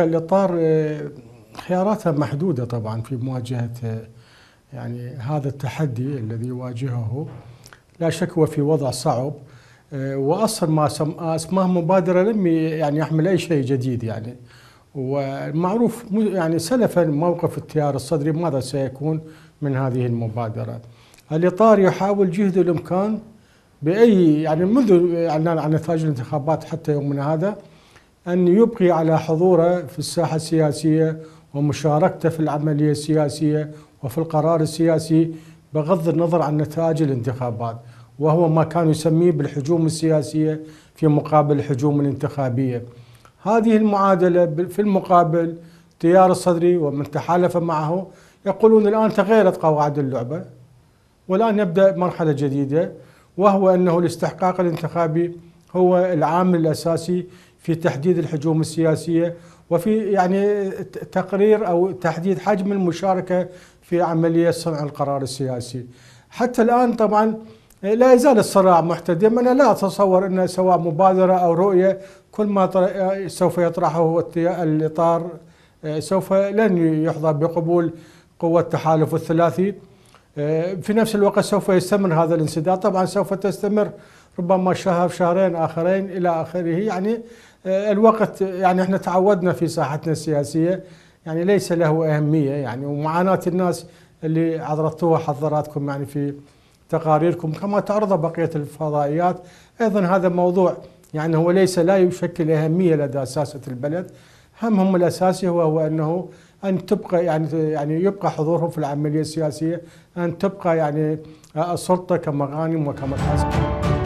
الإطار آه، خياراتها محدودة طبعا في مواجهة آه، يعني هذا التحدي الذي يواجهه لا شك هو في وضع صعب آه، وأصلا ما اسمها مبادرة لم يعني يحمل أي شيء جديد يعني ومعروف يعني سلفا موقف التيار الصدري ماذا سيكون من هذه المبادرة الإطار يحاول جهد الإمكان بأي يعني منذ إعلان عن نتائج الانتخابات حتى يومنا هذا أن يبقي على حضوره في الساحة السياسية ومشاركته في العملية السياسية وفي القرار السياسي بغض النظر عن نتائج الانتخابات وهو ما كانوا يسميه بالحجوم السياسية في مقابل الحجوم الانتخابية هذه المعادلة في المقابل تيار الصدري ومن تحالف معه يقولون الآن تغيرت قواعد اللعبة والآن يبدأ مرحلة جديدة وهو أنه الاستحقاق الانتخابي هو العامل الأساسي في تحديد الحجوم السياسية وفي يعني تقرير أو تحديد حجم المشاركة في عملية صنع القرار السياسي حتى الآن طبعا لا يزال الصراع محتدم أنا لا أتصور أن سواء مبادرة أو رؤية كل ما سوف يطرحه الإطار سوف لن يحظى بقبول قوة تحالف الثلاثي آه، في نفس الوقت سوف يستمر هذا الانسداد طبعا سوف تستمر ربما شهر شهرين آخرين إلى آخره يعني آه، الوقت يعني احنا تعودنا في ساحتنا السياسية يعني ليس له أهمية يعني ومعاناة الناس اللي عرضتوها حضراتكم يعني في تقاريركم كما تعرض بقية الفضائيات أيضا هذا موضوع يعني هو ليس لا يشكل أهمية لدى ساسة البلد همهم الأساسي هو, هو أنه أن تبقى يعني يعني يبقى حضورهم في العملية السياسية أن تبقى يعني آه، السلطة كمغانم وكمقاصد